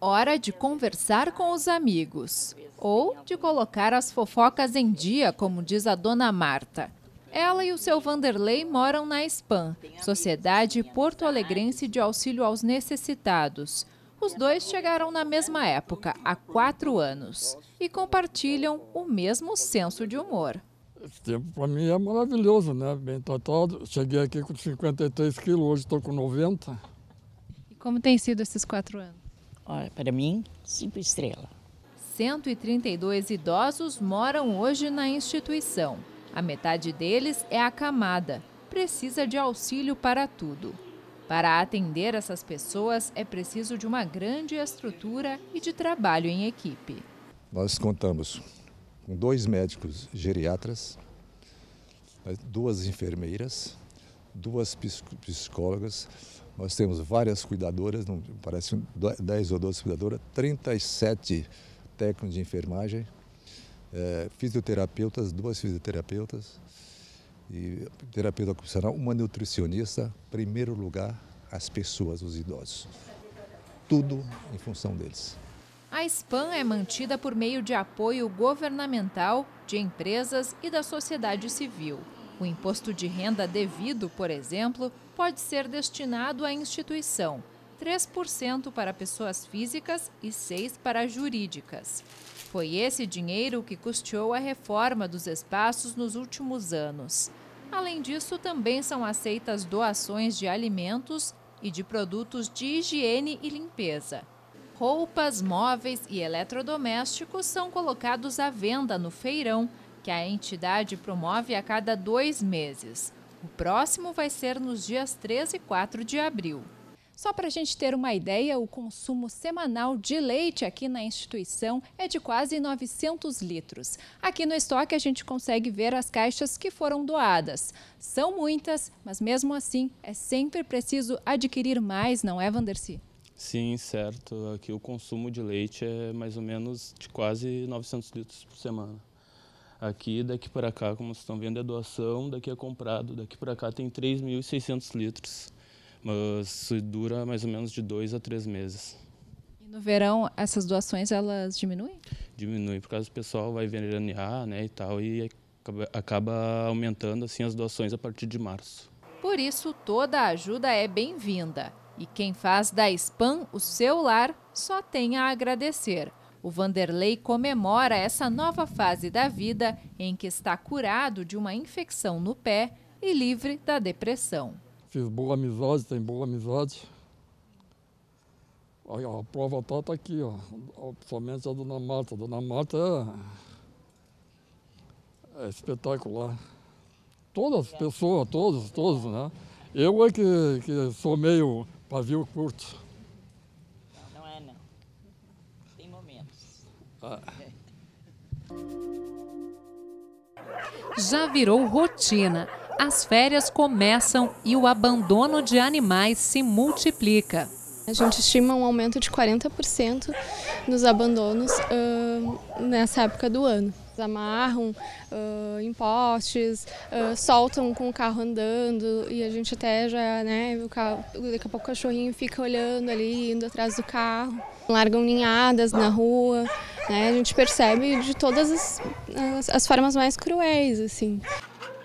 hora de conversar com os amigos ou de colocar as fofocas em dia, como diz a dona Marta. Ela e o seu Vanderlei moram na SPAM, Sociedade Porto Alegrense de Auxílio aos Necessitados. Os dois chegaram na mesma época, há quatro anos, e compartilham o mesmo senso de humor. Esse tempo para mim é maravilhoso, né? Bem total. Cheguei aqui com 53 quilos, hoje estou com 90. E como tem sido esses quatro anos? Olha, para mim, cinco estrelas. 132 idosos moram hoje na instituição. A metade deles é acamada, precisa de auxílio para tudo. Para atender essas pessoas, é preciso de uma grande estrutura e de trabalho em equipe. Nós contamos com dois médicos geriatras, duas enfermeiras, duas psicólogas, nós temos várias cuidadoras, parece 10 ou 12 cuidadoras, 37 técnicos de enfermagem, é, fisioterapeutas, duas fisioterapeutas, e terapeuta ocupacional, uma nutricionista, primeiro lugar, as pessoas, os idosos. Tudo em função deles. A SPAM é mantida por meio de apoio governamental, de empresas e da sociedade civil. O imposto de renda devido, por exemplo, pode ser destinado à instituição, 3% para pessoas físicas e 6% para jurídicas. Foi esse dinheiro que custeou a reforma dos espaços nos últimos anos. Além disso, também são aceitas doações de alimentos e de produtos de higiene e limpeza. Roupas, móveis e eletrodomésticos são colocados à venda no feirão, que a entidade promove a cada dois meses. O próximo vai ser nos dias 13 e 4 de abril. Só para a gente ter uma ideia, o consumo semanal de leite aqui na instituição é de quase 900 litros. Aqui no estoque a gente consegue ver as caixas que foram doadas. São muitas, mas mesmo assim é sempre preciso adquirir mais, não é, Vanderci? Sim, certo. Aqui o consumo de leite é mais ou menos de quase 900 litros por semana aqui, daqui para cá, como vocês estão vendo, é doação, daqui é comprado, daqui para cá tem 3.600 litros, mas dura mais ou menos de dois a três meses. E no verão, essas doações, elas diminuem? diminuem por causa do pessoal vai veranear, né, e tal, e acaba, acaba aumentando, assim, as doações a partir de março. Por isso, toda ajuda é bem-vinda. E quem faz da SPAM o seu lar só tem a agradecer. O Vanderlei comemora essa nova fase da vida em que está curado de uma infecção no pé e livre da depressão. Fiz boa amizade, tem boa amizade. a prova está tá aqui, ó. Somente a Dona Marta. A Dona Marta é, é espetacular. Todas as pessoas, todos, todos, né? Eu é que, que sou meio pavio curto. Já virou rotina. As férias começam e o abandono de animais se multiplica. A gente estima um aumento de 40% nos abandonos uh, nessa época do ano eles amarram uh, em postes, uh, soltam com o carro andando e a gente até já, né, o carro, daqui a pouco o cachorrinho fica olhando ali, indo atrás do carro. Largam ninhadas na rua, né, a gente percebe de todas as, as, as formas mais cruéis, assim.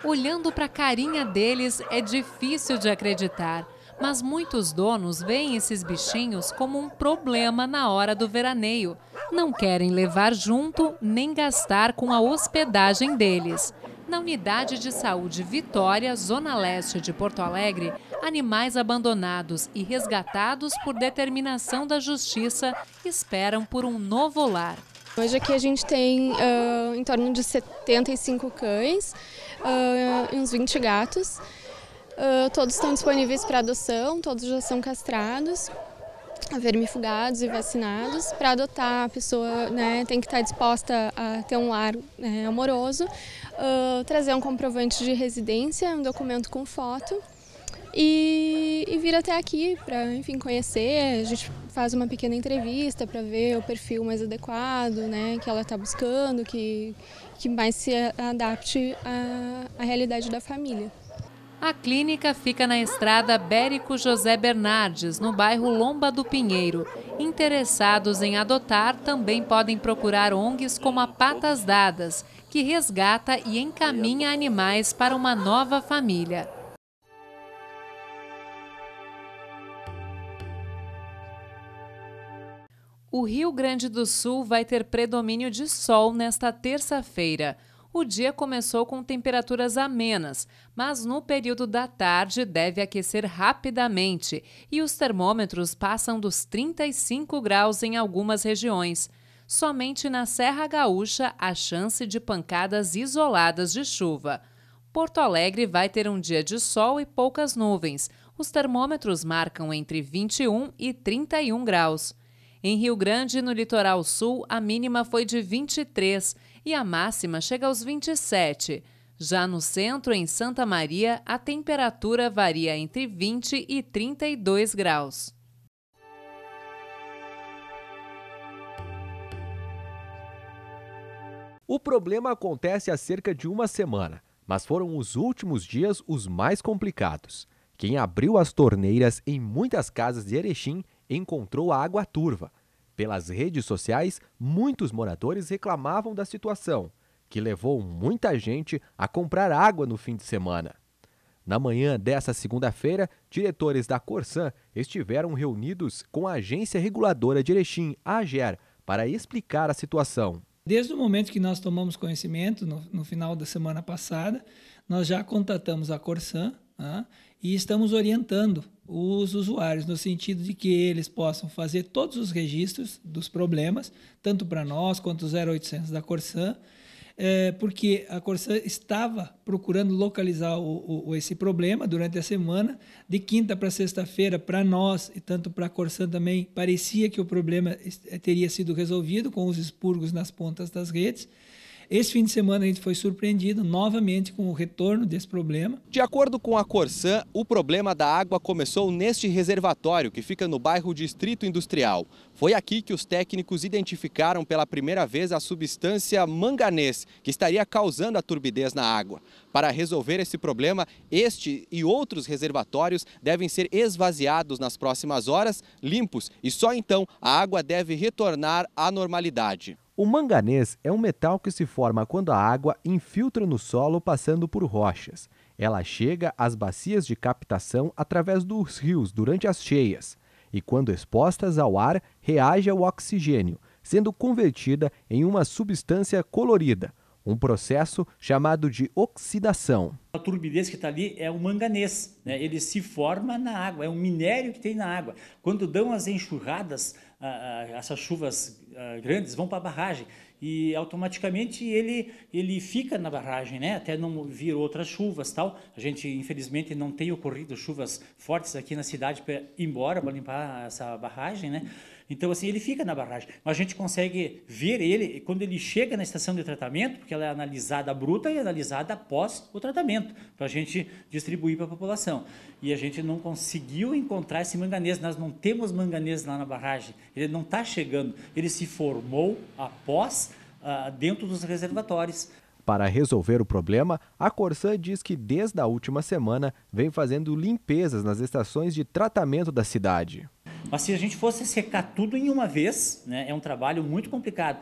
Olhando para a carinha deles, é difícil de acreditar mas muitos donos veem esses bichinhos como um problema na hora do veraneio. Não querem levar junto nem gastar com a hospedagem deles. Na unidade de saúde Vitória, Zona Leste de Porto Alegre, animais abandonados e resgatados por determinação da Justiça esperam por um novo lar. Hoje aqui a gente tem uh, em torno de 75 cães uh, e uns 20 gatos. Ah, todos estão disponíveis para adoção, todos já são castrados, vermifugados e vacinados. Para adotar, a pessoa né, tem que estar tá disposta a ter um lar né, amoroso, uh, trazer um comprovante de residência, um documento com foto. E, e vir até aqui para, enfim, conhecer. A gente faz uma pequena entrevista para ver o perfil mais adequado, né, que ela está buscando, que, que mais se adapte à, à realidade da família. A clínica fica na estrada Bérico José Bernardes, no bairro Lomba do Pinheiro. Interessados em adotar também podem procurar ONGs como a Patas Dadas, que resgata e encaminha animais para uma nova família. O Rio Grande do Sul vai ter predomínio de sol nesta terça-feira o dia começou com temperaturas amenas, mas no período da tarde deve aquecer rapidamente e os termômetros passam dos 35 graus em algumas regiões. Somente na Serra Gaúcha há chance de pancadas isoladas de chuva. Porto Alegre vai ter um dia de sol e poucas nuvens. Os termômetros marcam entre 21 e 31 graus. Em Rio Grande, no litoral sul, a mínima foi de 23 e a máxima chega aos 27. Já no centro, em Santa Maria, a temperatura varia entre 20 e 32 graus. O problema acontece há cerca de uma semana, mas foram os últimos dias os mais complicados. Quem abriu as torneiras em muitas casas de Erechim encontrou a água turva, pelas redes sociais, muitos moradores reclamavam da situação, que levou muita gente a comprar água no fim de semana. Na manhã dessa segunda-feira, diretores da Corsan estiveram reunidos com a agência reguladora de Erechim, a AGER, para explicar a situação. Desde o momento que nós tomamos conhecimento, no, no final da semana passada, nós já contatamos a Corsan ah, e estamos orientando os usuários, no sentido de que eles possam fazer todos os registros dos problemas, tanto para nós quanto os 0800 da Corsan, é, porque a Corsan estava procurando localizar o, o, esse problema durante a semana, de quinta para sexta-feira, para nós e tanto para a Corsan também, parecia que o problema teria sido resolvido com os expurgos nas pontas das redes, esse fim de semana a gente foi surpreendido novamente com o retorno desse problema. De acordo com a Corsan, o problema da água começou neste reservatório que fica no bairro Distrito Industrial. Foi aqui que os técnicos identificaram pela primeira vez a substância manganês, que estaria causando a turbidez na água. Para resolver esse problema, este e outros reservatórios devem ser esvaziados nas próximas horas, limpos, e só então a água deve retornar à normalidade. O manganês é um metal que se forma quando a água infiltra no solo passando por rochas. Ela chega às bacias de captação através dos rios durante as cheias e, quando expostas ao ar, reage ao oxigênio, sendo convertida em uma substância colorida, um processo chamado de oxidação. A turbidez que está ali é o manganês, né? ele se forma na água, é um minério que tem na água. Quando dão as enxurradas, essas chuvas ah, grandes vão para a barragem e automaticamente ele, ele fica na barragem, né? até não vir outras chuvas tal. A gente, infelizmente, não tem ocorrido chuvas fortes aqui na cidade para ir embora, para limpar essa barragem, né? Então, assim, ele fica na barragem. Mas então, a gente consegue ver ele quando ele chega na estação de tratamento, porque ela é analisada bruta e analisada após o tratamento, para a gente distribuir para a população. E a gente não conseguiu encontrar esse manganês. Nós não temos manganês lá na barragem. Ele não está chegando. Ele se formou após, ah, dentro dos reservatórios. Para resolver o problema, a Corsã diz que desde a última semana vem fazendo limpezas nas estações de tratamento da cidade. Mas se a gente fosse secar tudo em uma vez, né, é um trabalho muito complicado.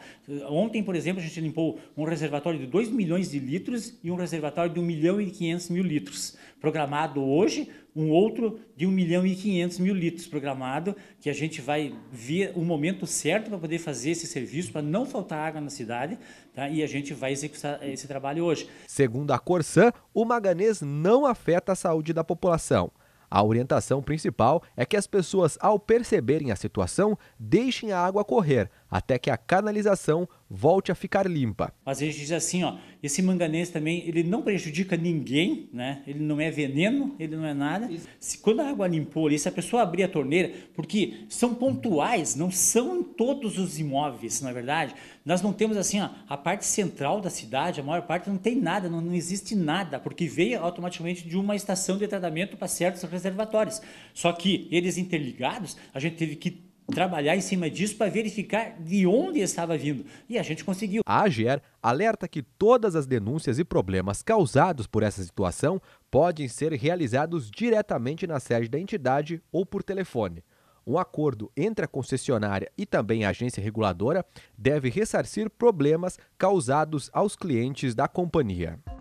Ontem, por exemplo, a gente limpou um reservatório de 2 milhões de litros e um reservatório de 1 milhão e 500 mil litros. Programado hoje, um outro de 1 milhão e 500 mil litros programado, que a gente vai ver o momento certo para poder fazer esse serviço, para não faltar água na cidade, tá? e a gente vai executar esse trabalho hoje. Segundo a Corsan, o manganês não afeta a saúde da população. A orientação principal é que as pessoas, ao perceberem a situação, deixem a água correr, até que a canalização volte a ficar limpa. Mas a gente diz assim, ó, esse manganês também, ele não prejudica ninguém, né? Ele não é veneno, ele não é nada. Se, quando a água limpou ali, se a pessoa abrir a torneira, porque são pontuais, não são em todos os imóveis, na é verdade. Nós não temos assim, ó, a parte central da cidade, a maior parte não tem nada, não, não existe nada, porque veio automaticamente de uma estação de tratamento para certos reservatórios. Só que eles interligados, a gente teve que trabalhar em cima disso para verificar de onde estava vindo. E a gente conseguiu. A AGER alerta que todas as denúncias e problemas causados por essa situação podem ser realizados diretamente na sede da entidade ou por telefone. Um acordo entre a concessionária e também a agência reguladora deve ressarcir problemas causados aos clientes da companhia.